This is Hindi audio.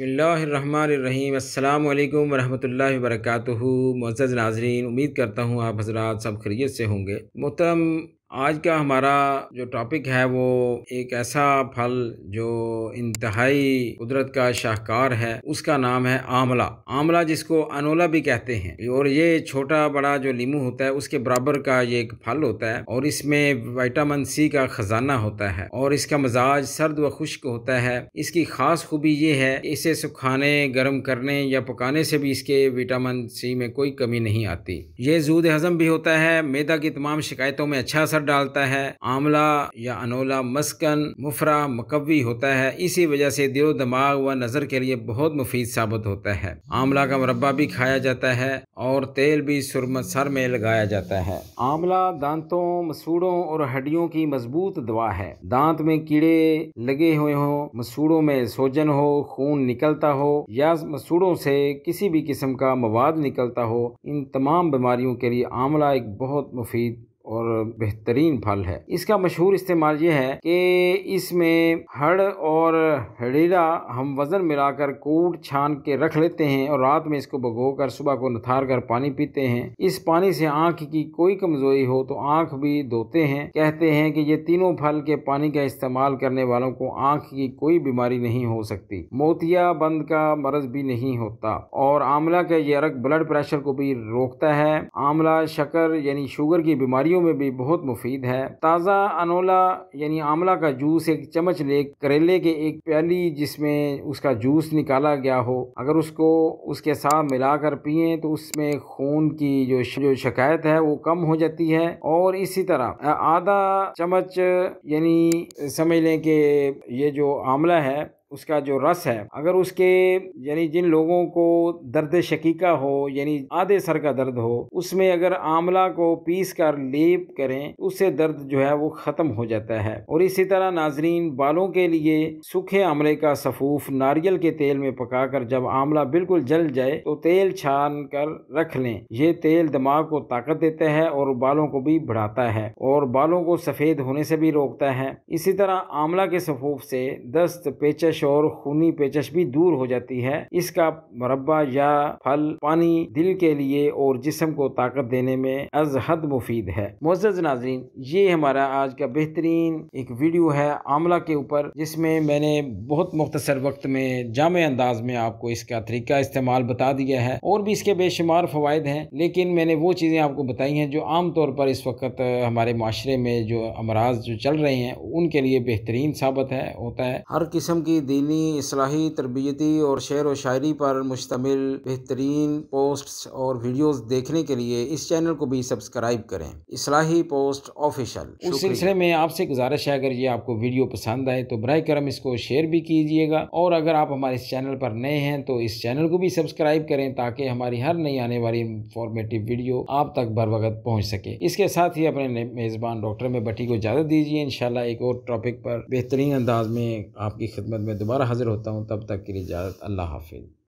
बसमीम् अल्लाम वरहमल वर्क मज़ नाजरीन उम्मीद करता हूँ आप हजरात सब खरीत से होंगे मोहतरम आज का हमारा जो टॉपिक है वो एक ऐसा फल जो इंतहाई कुदरत का शाहकार है उसका नाम है आंवला आंवला जिसको अनोला भी कहते हैं और ये छोटा बड़ा जो लीमू होता है उसके बराबर का ये एक फल होता है और इसमें विटामिन सी का खजाना होता है और इसका मजाज सर्द व खुश्क होता है इसकी खास खूबी ये है इसे सुखाने गर्म करने या पकाने से भी इसके विटामिन सी में कोई कमी नहीं आती ये जूद हजम भी होता है मैदा की तमाम शिकायतों में अच्छा असर डालता है आंवला या अनोला मस्कन मुफरा मकवी होता है इसी वजह से दिलो दिमाग व नज़र के लिए बहुत मुफीद साबित होता है आंवला का मुरबा भी खाया जाता है और तेल भी सुरम सर में लगाया जाता है आंवला दांतों मसूड़ों और हड्डियों की मजबूत दवा है दांत में कीड़े लगे हुए हो मसूड़ों में सोजन हो खून निकलता हो या मसूड़ों से किसी भी किस्म का मवाद निकलता हो इन तमाम बीमारियों के लिए आंवला एक बहुत मुफीद बेहतरीन फल है इसका मशहूर इस्तेमाल यह है कि इसमें हड़ और हड़ीरा हम वज़न मिलाकर कूट छान के रख लेते हैं और रात में इसको भगो कर सुबह को नथार कर पानी पीते हैं इस पानी से आँख की कोई कमज़ोरी हो तो आँख भी धोते हैं कहते हैं कि ये तीनों फल के पानी का इस्तेमाल करने वालों को आँख की कोई बीमारी नहीं हो सकती मोतिया बंद का मर्ज भी नहीं होता और आंवला का ये अर्क ब्लड प्रेशर को भी रोकता है आंवला शकर यानी शुगर की बीमारियों में भी बहुत मुफीद है ताज़ा अनोला यानी आंवला का जूस एक चम्मच ले करेले के एक प्याली जिसमें उसका जूस निकाला गया हो अगर उसको उसके साथ मिलाकर पिए तो उसमें खून की जो जो शिकायत है वो कम हो जाती है और इसी तरह आधा चम्मच यानी समझ लें कि ये जो आंवला है उसका जो रस है अगर उसके यानी जिन लोगों को दर्द शकीका हो यानी आधे सर का दर्द हो उसमें अगर आंवला को पीस कर लेप करें उससे दर्द जो है वो ख़त्म हो जाता है और इसी तरह नाजरीन बालों के लिए सूखे आंवले का सफूफ नारियल के तेल में पकाकर जब आंवला बिल्कुल जल जाए तो तेल छान कर रख लें ये तेल दिमाग को ताकत देता है और बालों को भी बढ़ाता है और बालों को सफ़ेद होने से भी रोकता है इसी तरह आंवला के सफूफ से दस्त पेचश और खूनी भी दूर हो जाती है इसका मुरबा या फल पानी दिल के लिए और जिसम को ताकत देने में अजहद मुफीद है मोजज नाजरीन ये हमारा आज का बेहतरीन एक वीडियो है आमला के ऊपर जिसमें मैंने बहुत मुख्तर वक्त में जाम अंदाज में आपको इसका तरीका इस्तेमाल बता दिया है और भी इसके बेशुमार फ़वाद हैं लेकिन मैंने वो चीज़ें आपको बताई हैं जो आमतौर पर इस वक्त हमारे माशरे में जो अमराज जो चल रहे हैं उनके लिए बेहतरीन साबित है होता है हर किस्म की दीनी असलाही तरबियती और शेर व शायरी पर मुश्तमिल बेहतरीन पोस्ट और वीडियोस देखने के लिए इस चैनल को भी सब्सक्राइब करें इसलाही पोस्ट ऑफिशियल उस सिलसिले में आपसे गुजारिश है अगर ये आपको वीडियो पसंद आए तो बर करम इसको शेयर भी कीजिएगा और अगर आप हमारे इस चैनल पर नए हैं तो इस चैनल को भी सब्सक्राइब करें ताकि हमारी हर नई आने वाली इंफॉर्मेटिव वीडियो आप तक बर वक्त पहुँच सके इसके साथ ही अपने मेज़बान डॉक्टर में बटी को इजाज़त दीजिए इन एक और टॉपिक पर बेहतरीन अंदाज में आपकी खिदमत में मैं दोबारा हाज़िर होता हूँ तब तक के लिए इजाज़त अल्लाह हाफिज़